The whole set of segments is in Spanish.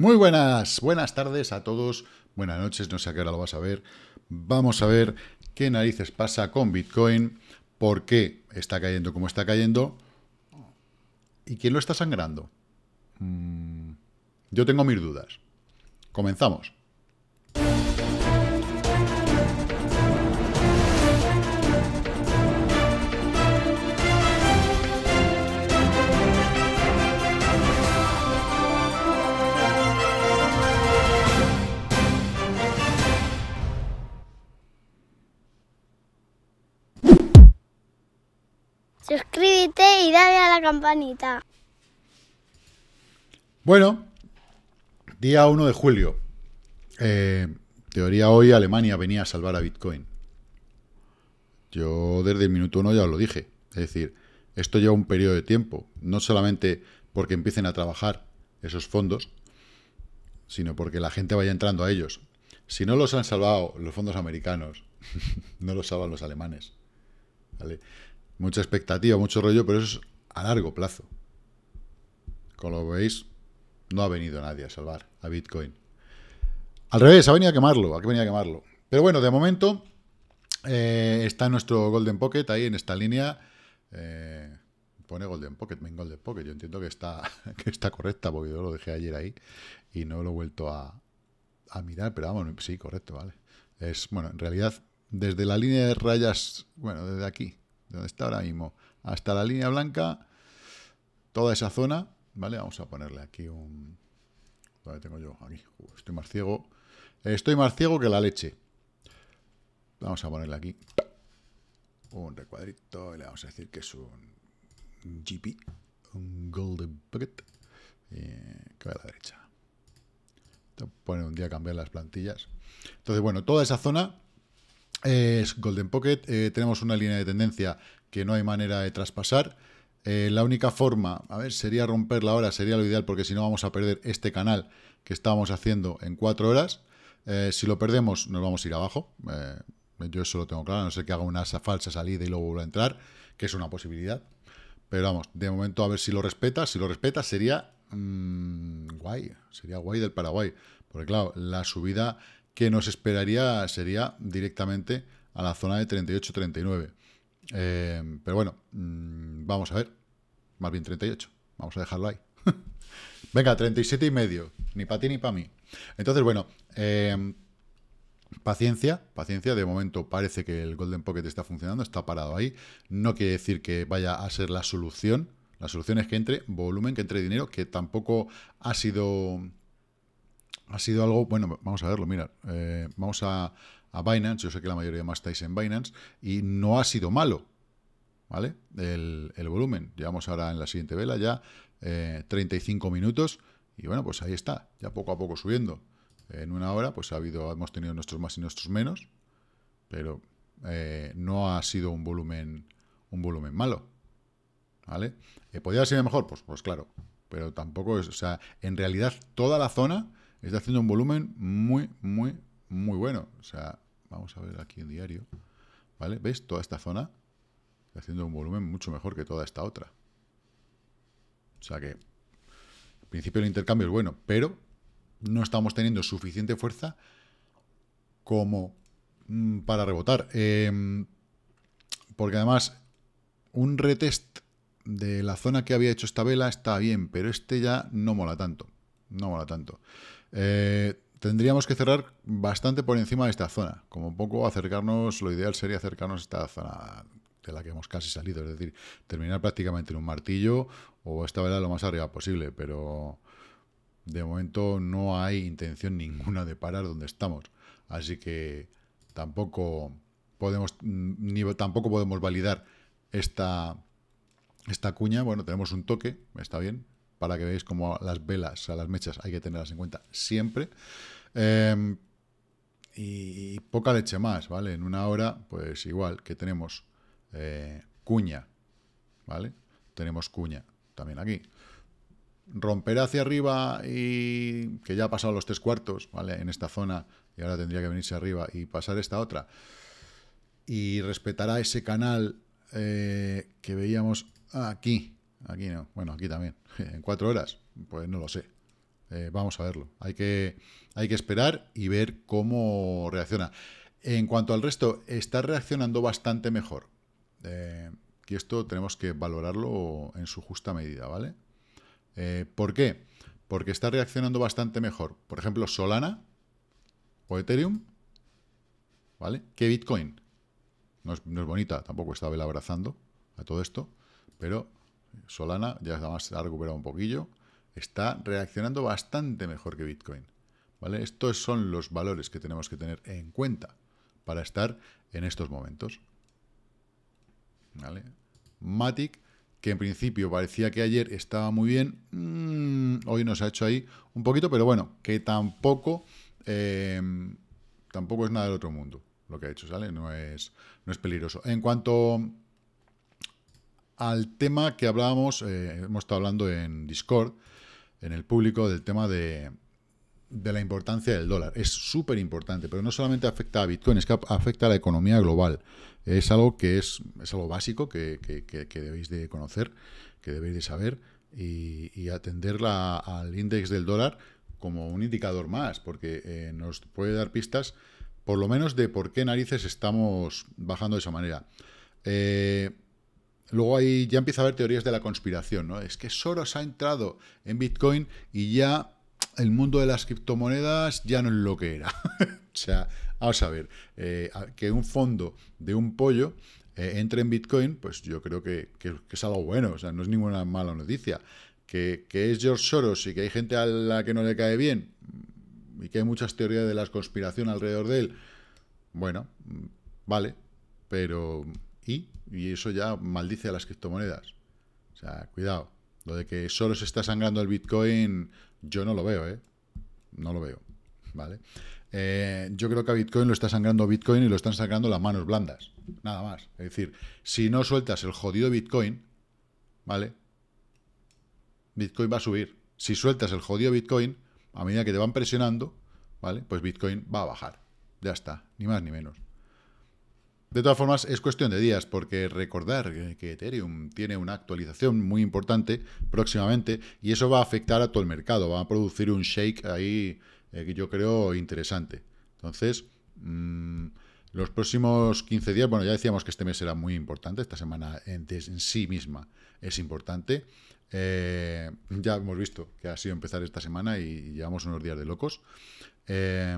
Muy buenas, buenas tardes a todos, buenas noches, no sé a qué hora lo vas a ver. Vamos a ver qué narices pasa con Bitcoin, por qué está cayendo como está cayendo y quién lo está sangrando. Mm, yo tengo mis dudas. Comenzamos. campanita. Bueno, día 1 de julio. Eh, teoría hoy Alemania venía a salvar a Bitcoin. Yo desde el minuto 1 ya os lo dije. Es decir, esto lleva un periodo de tiempo. No solamente porque empiecen a trabajar esos fondos, sino porque la gente vaya entrando a ellos. Si no los han salvado los fondos americanos, no los salvan los alemanes. Mucha expectativa, mucho rollo, pero eso es a largo plazo. Como lo veis, no ha venido nadie a salvar a Bitcoin. Al revés, ha venido a quemarlo, ha venía a quemarlo. Pero bueno, de momento eh, está nuestro Golden Pocket ahí en esta línea. Eh, pone Golden Pocket, main Golden Pocket. Yo entiendo que está, que está correcta porque yo lo dejé ayer ahí y no lo he vuelto a, a mirar, pero vamos, sí, correcto, vale. Es, bueno, en realidad, desde la línea de rayas, bueno, desde aquí, donde está ahora mismo, hasta la línea blanca, toda esa zona, ¿vale? Vamos a ponerle aquí un... ¿Dónde tengo yo? Aquí, estoy más ciego. Estoy más ciego que la leche. Vamos a ponerle aquí un recuadrito y le vamos a decir que es un GP, un Golden Pocket. Eh, que va a la derecha. Pone un día a cambiar las plantillas. Entonces, bueno, toda esa zona es Golden Pocket. Eh, tenemos una línea de tendencia que no hay manera de traspasar. Eh, la única forma, a ver, sería romperla ahora, sería lo ideal, porque si no vamos a perder este canal que estábamos haciendo en cuatro horas. Eh, si lo perdemos, nos vamos a ir abajo. Eh, yo eso lo tengo claro, no ser que haga una falsa salida y luego vuelva a entrar, que es una posibilidad. Pero vamos, de momento a ver si lo respeta. Si lo respeta, sería mm, guay, sería guay del Paraguay. Porque claro, la subida que nos esperaría sería directamente a la zona de 38-39. Eh, pero bueno, mm, vamos a ver. Más bien 38. Vamos a dejarlo ahí. Venga, 37 y medio. Ni para ti ni para mí. Entonces, bueno, eh, paciencia, paciencia. De momento parece que el Golden Pocket está funcionando, está parado ahí. No quiere decir que vaya a ser la solución. La solución es que entre volumen, que entre dinero, que tampoco ha sido... Ha sido algo... Bueno, vamos a verlo, mirar eh, vamos a, a Binance. Yo sé que la mayoría más estáis en Binance y no ha sido malo, ¿vale? El, volumen. Llevamos ahora en la siguiente vela ya 35 eh, minutos y bueno, pues ahí está, ya poco a poco subiendo. En una hora, pues ha habido, hemos tenido nuestros más y nuestros menos, pero eh, no ha sido un volumen, un volumen malo, ¿vale? Eh, ¿Podría ¿Podría sido mejor? Pues, pues claro, pero tampoco es, o sea, en realidad toda la zona está haciendo un volumen muy, muy, muy bueno. O sea, vamos a ver aquí en diario. ¿Vale? ¿Ves? Toda esta zona haciendo un volumen mucho mejor que toda esta otra. O sea que, al principio el intercambio es bueno, pero no estamos teniendo suficiente fuerza como mm, para rebotar. Em, porque además, un retest de la zona que había hecho esta vela está bien, pero este ya no mola tanto. No mola tanto. Eh, tendríamos que cerrar bastante por encima de esta zona. Como poco acercarnos, lo ideal sería acercarnos a esta zona de la que hemos casi salido, es decir, terminar prácticamente en un martillo o esta vela lo más arriba posible, pero de momento no hay intención ninguna de parar donde estamos, así que tampoco podemos mm, ni tampoco podemos validar esta esta cuña, bueno, tenemos un toque, está bien, para que veáis como las velas, o las mechas, hay que tenerlas en cuenta siempre. Em, y, poca leche más, ¿vale? En una hora, pues igual que tenemos eh, cuña, ¿vale? Tenemos cuña también aquí. Romperá hacia arriba y que ya ha pasado los tres cuartos, ¿vale? En esta zona y ahora tendría que venirse arriba y pasar esta otra. Y respetará ese canal eh, que veíamos aquí, Aquí no. Bueno, aquí también. ¿En cuatro horas? Pues no lo sé. Eh, vamos a verlo. Hay que, hay que esperar y ver cómo reacciona. En cuanto al resto, está reaccionando bastante mejor. y eh, esto tenemos que valorarlo en su justa medida, ¿vale? Eh, ¿Por qué? Porque está reaccionando bastante mejor. Por ejemplo, Solana o Ethereum, ¿vale? Que Bitcoin. No es, bonita, tampoco estaba abrazando a todo esto, pero Solana ya además se ha recuperado un poquillo, está reaccionando bastante mejor que Bitcoin. ¿vale? Estos son los valores que tenemos que tener en cuenta para estar en estos momentos. ¿Vale? Matic, que en principio parecía que ayer estaba muy bien, mm, hoy nos ha hecho ahí un poquito, pero bueno, que tampoco, eh, tampoco es nada del otro mundo lo que ha hecho, ¿sale? No es, no es peligroso. En cuanto al tema que hablábamos, eh, hemos estado hablando en Discord, en el público, del tema de, la importancia del dólar. Es súper importante, pero no solamente afecta a Bitcoin, es que afecta a la economía global. Es algo que es, algo básico que, debéis de conocer, que debéis de saber y, y atender al índice del dólar como un indicador más, porque eh, nos puede dar pistas, por lo menos, de por qué narices estamos bajando de esa manera. Eh, luego ahí ya empieza a haber teorías de la conspiración, ¿no? Es que Soros ha entrado en Bitcoin y ya el mundo de las criptomonedas ya no es lo que era. o sea, vamos a ver, eh, que un fondo de un pollo eh, entre en Bitcoin, pues yo creo que, es algo bueno, o sea, no es ninguna mala noticia. Que, que es George Soros y que hay gente a la que no le cae bien y que hay muchas teorías de la conspiración alrededor de él, bueno, vale, pero y, eso ya maldice a las criptomonedas. O sea, cuidado. Lo de que solo se está sangrando el Bitcoin, yo no lo veo, ¿eh? No lo veo, ¿vale? Eh, yo creo que a Bitcoin lo está sangrando Bitcoin y lo están sangrando las manos blandas, nada más. Es decir, si no sueltas el jodido Bitcoin, ¿vale? Bitcoin va a subir. Si sueltas el jodido Bitcoin, a medida que te van presionando, ¿vale? Pues Bitcoin va a bajar. Ya está, ni más ni menos. De todas formas, es cuestión de días, porque recordar que Ethereum tiene una actualización muy importante próximamente y eso va a afectar a todo el mercado, va a producir un shake ahí eh, que yo creo interesante. Entonces, mm, los próximos 15 días, bueno, ya decíamos que este mes era muy importante, esta semana en, en sí misma es importante. Eh, ya hemos visto que ha sido empezar esta semana y llevamos unos días de locos. Eh,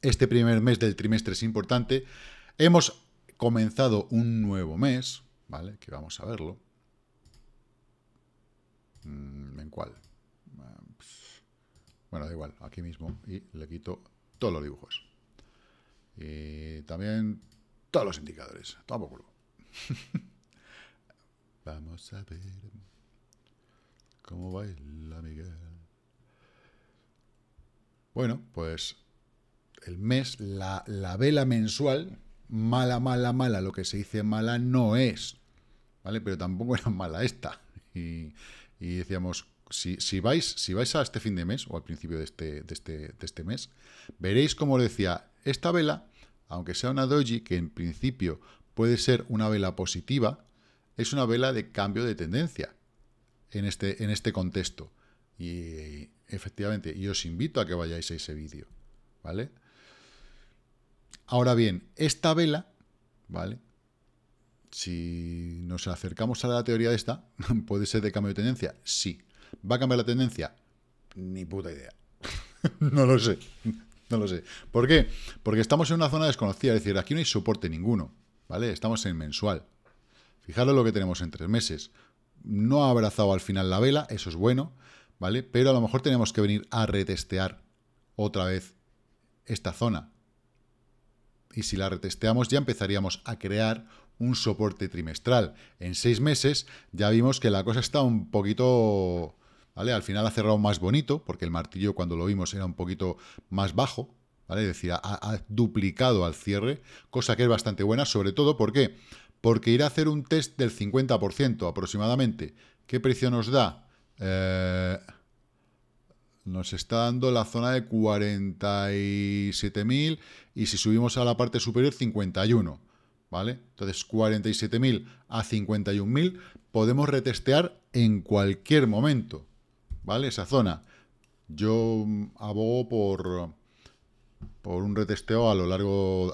este primer mes del trimestre es importante. Hemos comenzado un nuevo mes, ¿vale? Que vamos a verlo. Mm, ¿En cuál? Bueno, da igual, aquí mismo. Y le quito todos los dibujos. Y también todos los indicadores. Toma por Vamos a ver cómo baila Miguel. Bueno, pues el mes, la, la vela mensual, mala, mala, mala, lo que se dice mala no es, ¿vale? Pero tampoco era mala esta. Y, decíamos, si, vais, si vais a este fin de mes o al principio este, de este, de este, mes, veréis como decía, esta vela, aunque sea una doji, que en principio puede ser una vela positiva, es una vela de cambio de tendencia en este, en este contexto. Y efectivamente, y os invito a que vayáis a ese vídeo, ¿vale? Ahora bien, esta vela, ¿vale? Si nos acercamos a la teoría de esta, ¿puede ser de cambio de tendencia? Sí. ¿Va a cambiar la tendencia? Ni puta idea. no lo sé. No lo sé. ¿Por qué? Porque estamos en una zona desconocida, es decir, aquí no hay soporte ninguno, ¿vale? Estamos en mensual. Fijaros lo que tenemos en tres meses. No ha abrazado al final la vela, eso es bueno, ¿vale? Pero a lo mejor tenemos que venir a retestear otra vez esta zona, y si la retesteamos ya empezaríamos a crear un soporte trimestral. En seis meses ya vimos que la cosa está un poquito... ¿Vale? Al final ha cerrado más bonito, porque el martillo cuando lo vimos era un poquito más bajo, ¿vale? Es decir, ha, duplicado al cierre, cosa que es bastante buena, sobre todo ¿por qué? porque ir a hacer un test del 50% aproximadamente. ¿Qué precio nos da? Eh, nos está dando la zona de 47.000 y si subimos a la parte superior 51, ¿vale? Entonces 47.000 a 51.000 podemos retestear en cualquier momento, ¿vale? Esa zona. Yo abogo por, por un retesteo a lo largo...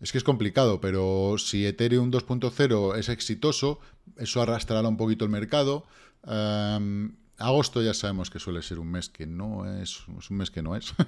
es que es complicado, pero si Ethereum 2.0 es exitoso, eso arrastrará un poquito el mercado. Em, agosto ya sabemos que suele ser un mes que no es, es un mes que no es.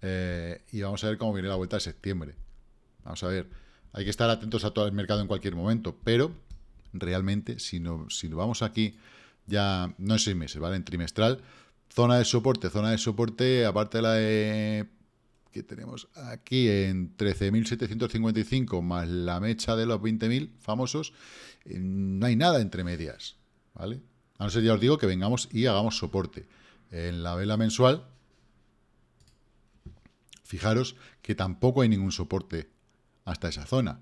Eh, y vamos a ver cómo viene la vuelta de septiembre. Vamos a ver, hay que estar atentos a todo el mercado en cualquier momento, pero realmente si, no, si vamos aquí ya, no es seis meses, ¿vale? En trimestral, zona de soporte, zona de soporte, aparte de la que tenemos aquí en 13.755 más la mecha de los 20.000 famosos, eh, no hay nada entre medias, ¿vale? A no ser, ya os digo, que vengamos y hagamos soporte. En la vela mensual, fijaros que tampoco hay ningún soporte hasta esa zona.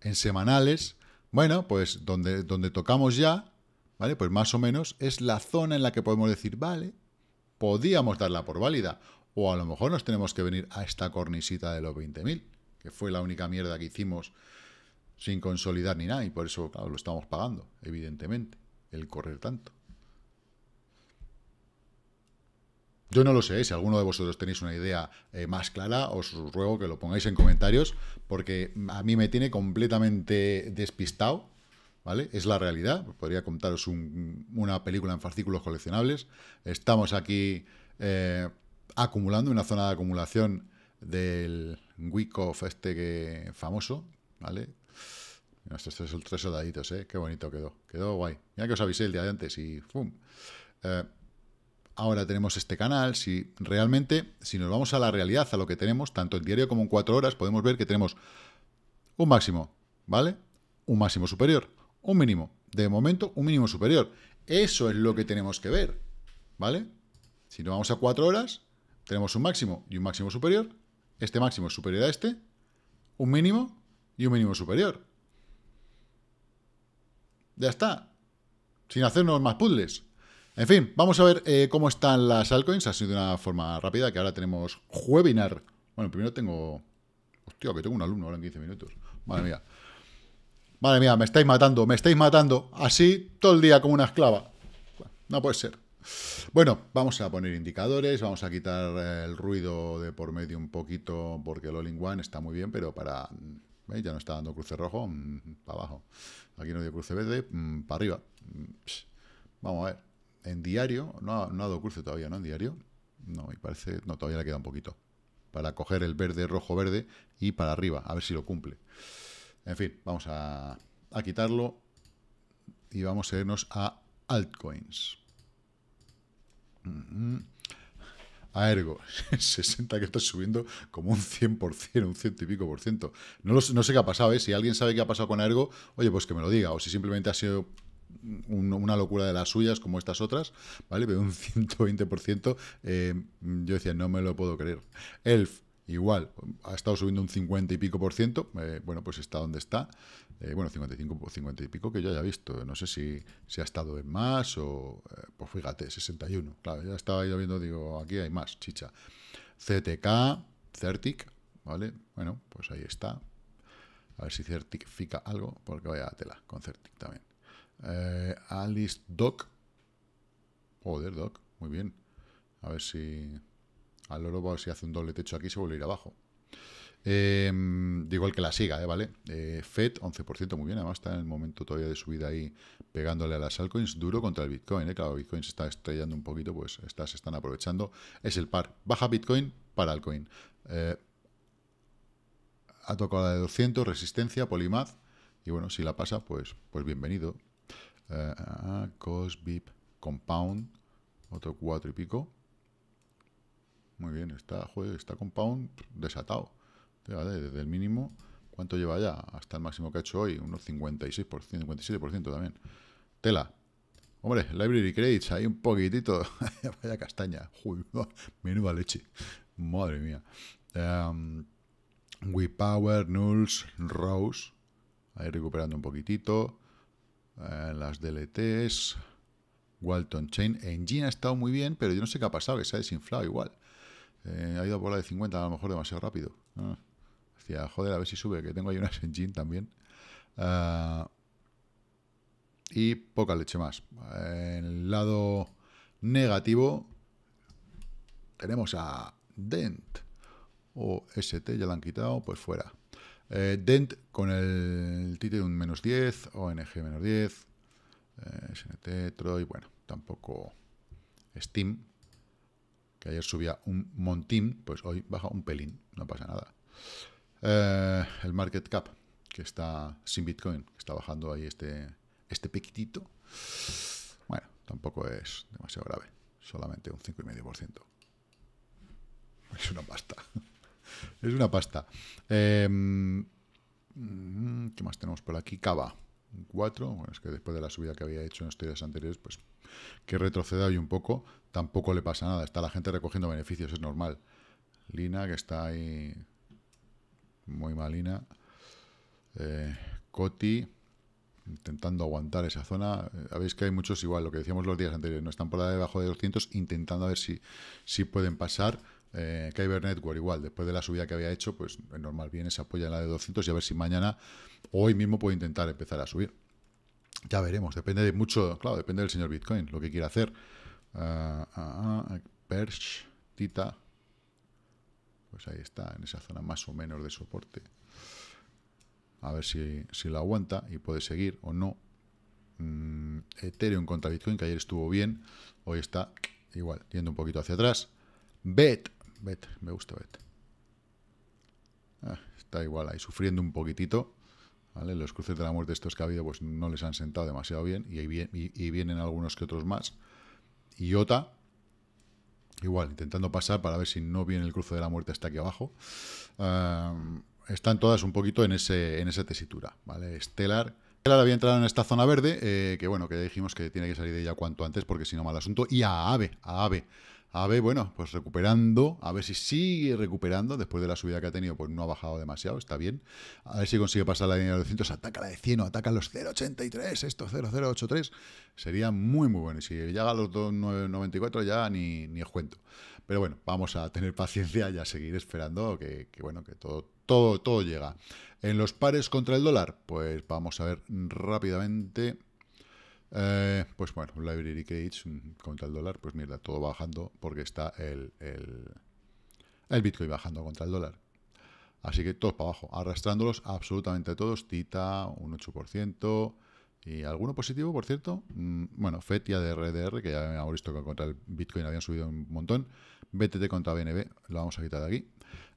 En semanales, bueno, pues donde, donde tocamos ya, ¿vale? Pues más o menos es la zona en la que podemos decir, vale, podíamos darla por válida. O a lo mejor nos tenemos que venir a esta cornisita de los 20.000, que fue la única mierda que hicimos sin consolidar ni nada, y por eso lo estamos pagando, evidentemente, el correr tanto. Yo no lo sé, ¿eh? si alguno de vosotros tenéis una idea eh, más clara, os ruego que lo pongáis en comentarios, porque a mí me tiene completamente despistado, ¿vale? Es la realidad, podría contaros un, una película en fascículos coleccionables, estamos aquí eh, acumulando, una zona de acumulación del of este que famoso, ¿vale? Estos tres, tres soldaditos, ¿eh? Qué bonito quedó. Quedó guay. Ya que os avisé el día de antes y ¡fum! Eh, ahora tenemos este canal. Si realmente, si nos vamos a la realidad, a lo que tenemos, tanto en diario como en cuatro horas, podemos ver que tenemos un máximo, ¿vale? Un máximo superior, un mínimo. De momento, un mínimo superior. Eso es lo que tenemos que ver, ¿vale? Si nos vamos a cuatro horas, tenemos un máximo y un máximo superior. Este máximo es superior a este. Un mínimo y un mínimo superior. Ya está. Sin hacernos más puzzles. En fin, vamos a ver eh, cómo están las altcoins. Así de una forma rápida, que ahora tenemos webinar. Bueno, primero tengo... Hostia, que tengo un alumno ahora en 15 minutos. Madre mía. Madre mía, me estáis matando, me estáis matando. Así todo el día como una esclava. no puede ser. Bueno, vamos a poner indicadores, vamos a quitar eh, el ruido de por medio un poquito, porque el All-in-One está muy bien, pero para ya no está dando cruce rojo, mm, para abajo. Aquí no dio cruce verde, mm, para arriba. Mm, vamos a ver. En diario, no ha, dado cruce todavía, ¿no? En diario. No, me parece... No, todavía le queda un poquito. Para coger el verde, rojo, verde y para arriba. A ver si lo cumple. En fin, vamos a, quitarlo y vamos a irnos a altcoins a Ergo, 60 que está subiendo como un 100%, un ciento y pico por ciento. No, sé qué ha pasado, ¿eh? Si alguien sabe qué ha pasado con Ergo, oye, pues que me lo diga. O si simplemente ha sido una locura de las suyas como estas otras, ¿vale? Pero un 120%, eh, yo decía, no me lo puedo creer. Elf, igual ha estado subiendo un 50 y pico por ciento, eh, bueno, pues está donde está, eh, bueno, 55 50 y pico que yo haya visto, no sé si, se ha estado en más o, eh, pues fíjate, 61, claro, ya estaba yo viendo, digo, aquí hay más, chicha. CTK, Certic, ¿vale? Bueno, pues ahí está. A ver si Certic fica algo, porque vaya a tela con Certic también. Alice Doc, joder, Doc, muy bien. A ver si al oro, pues, si hace un doble techo aquí, se vuelve a ir abajo. Em, digo el que la siga, ¿eh? ¿vale? Eh, FED, 11%, muy bien. Además está en el momento todavía de subida ahí pegándole a las altcoins. Duro contra el Bitcoin, ¿eh? Claro, Bitcoin se está estrellando un poquito, pues estas se están aprovechando. Es el par. Baja Bitcoin para altcoin. Eh, ha tocado la de 200, resistencia, polimath. Y bueno, si la pasa, pues, pues bienvenido. Eh, ah, Cosbip Compound, otro 4 y pico muy bien, está, joder, está Compound desatado. Desde el mínimo, ¿cuánto lleva ya? Hasta el máximo que ha hecho hoy, unos 56%, 57% también. Tela. Hombre, Library Credits, ahí un poquitito. Vaya castaña. menuda leche. Madre mía. we em, WePower, Nulls, Rose. Ahí recuperando un poquitito. Eh, las DLTs. Walton Chain. Engine ha estado muy bien, pero yo no sé qué ha pasado, que se ha desinflado igual. Eh, ha ido por la de 50, a lo mejor demasiado rápido. Ah, joder, a ver si sube, que tengo ahí una S-Engine también. Ah, y poca leche más. En el lado negativo tenemos a Dent. O ST, ya la han quitado, pues fuera. Eh, Dent con el un menos 10, ONG menos 10, eh, SNT, Troy, bueno, tampoco Steam, que ayer subía un montín, pues hoy baja un pelín, no pasa nada. Eh, el market cap, que está sin Bitcoin, que está bajando ahí este, este Bueno, tampoco es demasiado grave, solamente un 5,5%. Es una pasta. Es una pasta. Em, ¿Qué más tenemos por aquí? Cava. 4. Bueno, es que después de la subida que había hecho en los días anteriores, pues que retroceda hoy un poco tampoco le pasa nada. Está la gente recogiendo beneficios, es normal. Lina, que está ahí muy malina. Eh, Coti, intentando aguantar esa zona. Habéis eh, que hay muchos igual, lo que decíamos los días anteriores, no están por debajo de 200, intentando a ver si, si pueden pasar. Eh, Kyber Network igual, después de la subida que había hecho, pues normal viene, se apoya en la de 200 y a ver si mañana, hoy mismo puede intentar empezar a subir. Ya veremos, depende de mucho, claro, depende del señor Bitcoin, lo que quiera hacer. Ah, ah, ah, perch, Tita. Pues ahí está, en esa zona más o menos de soporte. A ver si, si la aguanta y puede seguir o no. Mm, Ethereum contra Bitcoin, que ayer estuvo bien. Hoy está igual, yendo un poquito hacia atrás. Bet, Bet, me gusta Bet. está igual ahí, sufriendo un poquitito. ¿Vale? Los cruces de la muerte estos que ha habido pues no les han sentado demasiado bien y, y vienen algunos que otros más. Iota. Igual, intentando pasar para ver si no viene el cruce de la muerte hasta aquí abajo. Eh, están todas un poquito en, ese, en esa tesitura, ¿vale? Estelar. Stellar había entrado en esta zona verde, eh, que bueno, que dijimos que tiene que salir de ella cuanto antes, porque si no, mal asunto. Y a AVE, a AVE a ver, bueno, pues recuperando, a ver si sigue recuperando, después de la subida que ha tenido, pues no ha bajado demasiado, está bien. A ver si consigue pasar la línea de 200, ataca la de 100 o ataca los 0,83, esto 0,083, sería muy, muy bueno. Y si llega a los 2,94 ya ni, ni os cuento. Pero bueno, vamos a tener paciencia y a seguir esperando que, bueno, que todo, todo, todo llega. En los pares contra el dólar, pues vamos a ver rápidamente... Eh, pues bueno, Library cage mm, contra el dólar, pues mierda, todo bajando porque está el, el, Bitcoin bajando contra el dólar. Así que todos para abajo, arrastrándolos absolutamente todos, Tita un 8%, y alguno positivo, por cierto, mm, bueno, FET y ADRDR, que ya habíamos visto que contra el Bitcoin habían subido un montón, BTT contra BNB, lo vamos a quitar de aquí,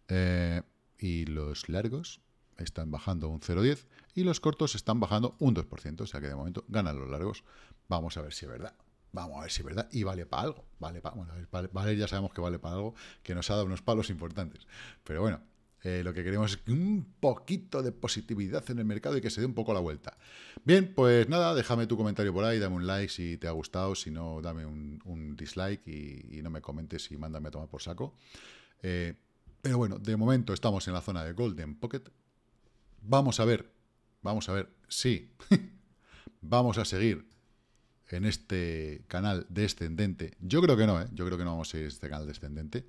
eh, y los largos, están bajando un 0,10 y los cortos están bajando un 2%, o sea que de momento ganan los largos. Vamos a ver si es verdad. Vamos a ver si es verdad y vale para algo. Vale, para, bueno, vale, ya sabemos que vale para algo, que nos ha dado unos palos importantes. Pero bueno, eh, lo que queremos es un poquito de positividad en el mercado y que se dé un poco la vuelta. Bien, pues nada, déjame tu comentario por ahí, dame un like si te ha gustado, si no, dame un, dislike y, no me comentes y mándame a tomar por saco. Eh, pero bueno, de momento estamos en la zona de Golden Pocket, Vamos a ver, vamos a ver, si vamos a seguir en este canal descendente. Yo creo que no, ¿eh? yo creo que no vamos a seguir este canal descendente,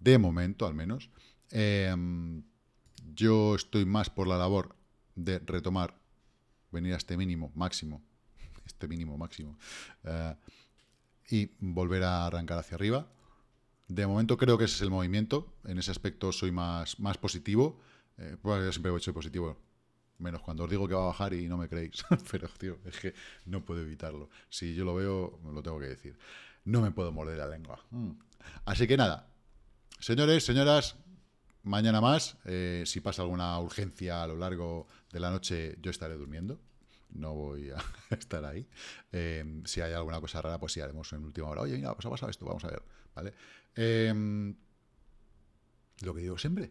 de momento al menos. Em, yo estoy más por la labor de retomar, venir a este mínimo máximo, este mínimo máximo, eh, y volver a arrancar hacia arriba. De momento creo que ese es el movimiento, en ese aspecto soy más, más positivo. Eh, pues yo siempre soy positivo. Menos cuando os digo que va a bajar y no me creéis. Pero, tío, es que no puedo evitarlo. Si yo lo veo, lo tengo que decir. No me puedo morder la lengua. Mm. Así que nada. Señores, señoras, mañana más. Eh, si pasa alguna urgencia a lo largo de la noche, yo estaré durmiendo. No voy a estar ahí. Em, si hay alguna cosa rara, pues si haremos en última hora. Oye, mira, pues esto, vamos a ver. ¿Vale? Em, lo que digo siempre,